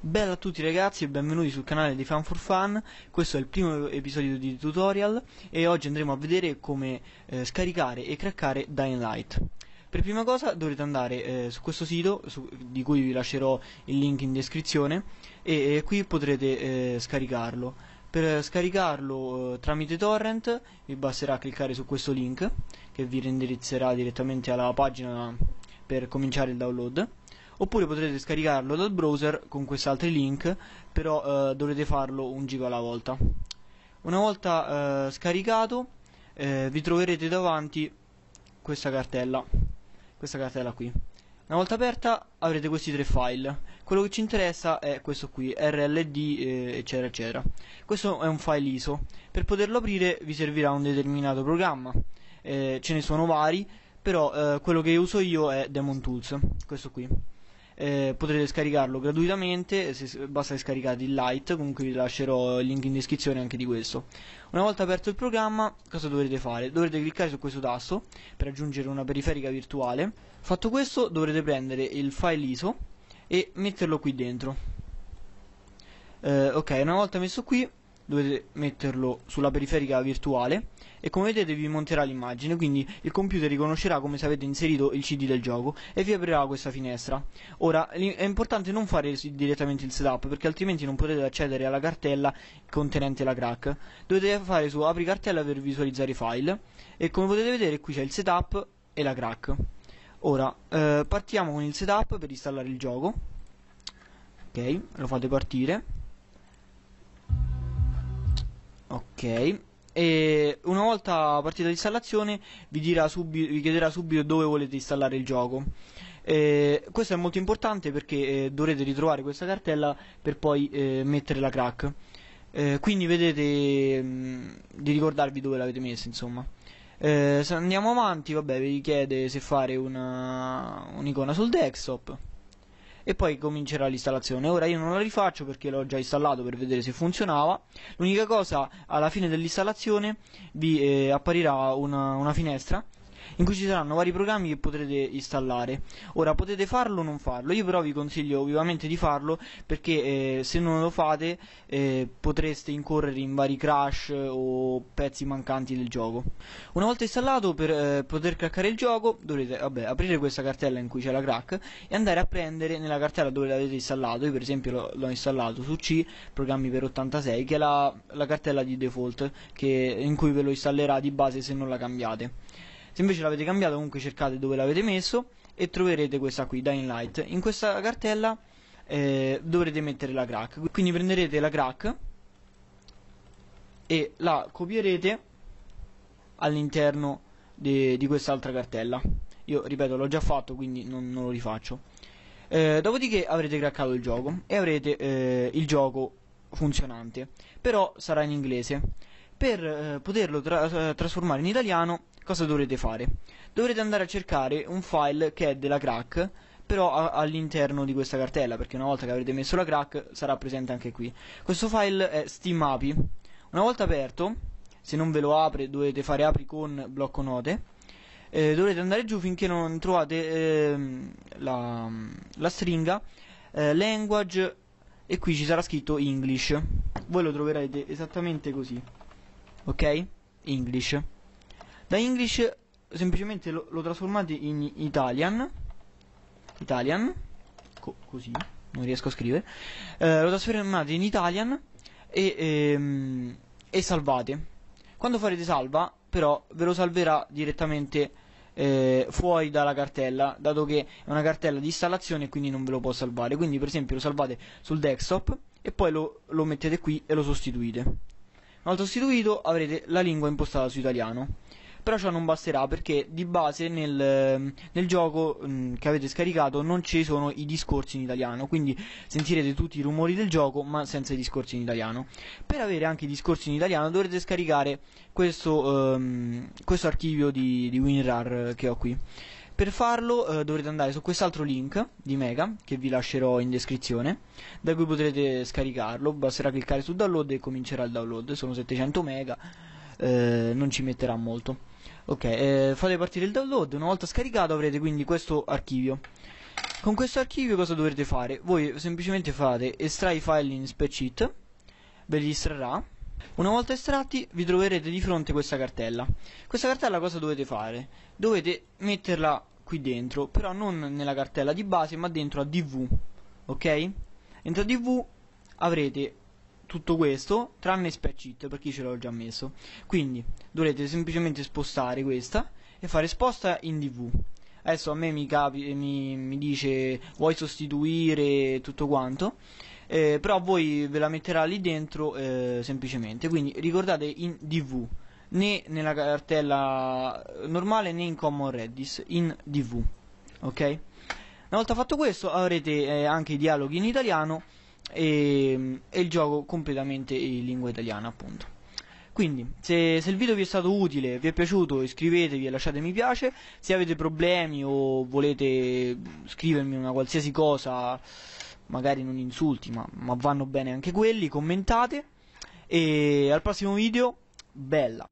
Bella a tutti ragazzi e benvenuti sul canale di fan for Fun Questo è il primo episodio di tutorial e oggi andremo a vedere come eh, scaricare e craccare Dying Light Per prima cosa dovrete andare eh, su questo sito su, di cui vi lascerò il link in descrizione e, e qui potrete eh, scaricarlo Per scaricarlo eh, tramite torrent vi basterà cliccare su questo link che vi renderizzerà direttamente alla pagina per cominciare il download oppure potrete scaricarlo dal browser con questi altri link, però eh, dovrete farlo un giga alla volta. Una volta eh, scaricato eh, vi troverete davanti questa cartella, questa cartella qui. Una volta aperta avrete questi tre file. Quello che ci interessa è questo qui, RLD, eh, eccetera, eccetera. Questo è un file ISO. Per poterlo aprire vi servirà un determinato programma. Eh, ce ne sono vari, però eh, quello che uso io è Demon Tools, questo qui eh, potrete scaricarlo gratuitamente, se, basta che scaricate il Lite, comunque vi lascerò il link in descrizione anche di questo. Una volta aperto il programma, cosa dovrete fare? Dovrete cliccare su questo tasto per aggiungere una periferica virtuale. Fatto questo dovrete prendere il file ISO e metterlo qui dentro. Eh, ok, una volta messo qui dovete metterlo sulla periferica virtuale e come vedete vi monterà l'immagine quindi il computer riconoscerà come se avete inserito il cd del gioco e vi aprirà questa finestra ora è importante non fare direttamente il setup perché altrimenti non potete accedere alla cartella contenente la crack dovete fare su apri cartella per visualizzare i file e come potete vedere qui c'è il setup e la crack ora eh, partiamo con il setup per installare il gioco ok lo fate partire Ok, e una volta partita l'installazione vi, vi, chiederà subito dove volete installare il gioco. Eh, questo è molto importante perché eh, dovrete ritrovare questa cartella per poi eh, mettere la crack. Eh, quindi vedete mh, mm, di ricordarvi dove l'avete messa, insomma. Eh, se andiamo avanti, vabbè, vi chiede se fare un'icona un sul desktop e poi comincerà l'installazione. Ora io non la rifaccio perché l'ho già installato per vedere se funzionava. L'unica cosa, alla fine dell'installazione vi eh, apparirà una, una finestra in cui ci saranno vari programmi che potrete installare. Ora potete farlo o non farlo, io però vi consiglio vivamente di farlo perché eh, se non lo fate eh, potreste incorrere in vari crash eh, o pezzi mancanti del gioco. Una volta installato per eh, poter craccare il gioco dovrete vabbè, aprire questa cartella in cui c'è la crack e andare a prendere nella cartella dove l'avete installato, io per esempio l'ho installato su C, programmi per 86, che è la, la cartella di default che, in cui ve lo installerà di base se non la cambiate se invece l'avete cambiato comunque cercate dove l'avete messo e troverete questa qui, Dying Light in questa cartella eh, dovrete mettere la crack quindi prenderete la crack e la copierete all'interno di quest'altra cartella io ripeto l'ho già fatto quindi non, non lo rifaccio eh, dopodiché avrete craccato il gioco e avrete eh, il gioco funzionante però sarà in inglese per eh, poterlo tra eh, trasformare in italiano cosa dovrete fare? Dovrete andare a cercare un file che è della crack però all'interno di questa cartella perché una volta che avrete messo la crack sarà presente anche qui. Questo file è Steam API. Una volta aperto, se non ve lo apre dovete fare apri con blocco note. Eh, dovete andare giù finché non trovate eh, la, la, stringa eh, language e qui ci sarà scritto English voi lo troverete esattamente così ok? English da English semplicemente lo, lo trasformate in Italian Italian co così non riesco a scrivere eh, lo trasformate in Italian e, ehm, e, salvate quando farete salva però ve lo salverà direttamente eh, fuori dalla cartella dato che è una cartella di installazione e quindi non ve lo può salvare quindi per esempio lo salvate sul desktop e poi lo, lo mettete qui e lo sostituite una volta sostituito avrete la lingua impostata su italiano però ciò non basterà perché di base nel, ehm, nel gioco mh, mm, che avete scaricato non ci sono i discorsi in italiano, quindi sentirete tutti i rumori del gioco ma senza i discorsi in italiano. Per avere anche i discorsi in italiano dovrete scaricare questo, um, questo archivio di, di WinRAR che ho qui. Per farlo eh, dovrete andare su quest'altro link di Mega che vi lascerò in descrizione, da cui potrete scaricarlo, basterà cliccare su download e comincerà il download, sono 700 mega, eh, non ci metterà molto. Ok, eh, fate partire il download, una volta scaricato avrete quindi questo archivio. Con questo archivio cosa dovrete fare? Voi semplicemente fate estrai i file in spreadsheet, ve li estrarrà. Una volta estratti vi troverete di fronte questa cartella. Questa cartella cosa dovete fare? Dovete metterla qui dentro, però non nella cartella di base ma dentro a DV. Ok? Entra a DV avrete tutto questo tranne spec cheat perché ce l'ho già messo quindi dovrete semplicemente spostare questa e fare sposta in dv adesso a me mi, capi, mi, mi dice vuoi sostituire tutto quanto eh, però voi ve la metterà lì dentro eh, semplicemente quindi ricordate in dv né nella cartella normale né in common redis in dv ok una volta fatto questo avrete eh, anche i dialoghi in italiano e, e il gioco completamente in lingua italiana appunto. Quindi, se, se, il video vi è stato utile, vi è piaciuto, iscrivetevi e lasciate mi piace. Se avete problemi o volete scrivermi una qualsiasi cosa, magari non insulti, ma, ma vanno bene anche quelli, commentate. E al prossimo video, bella!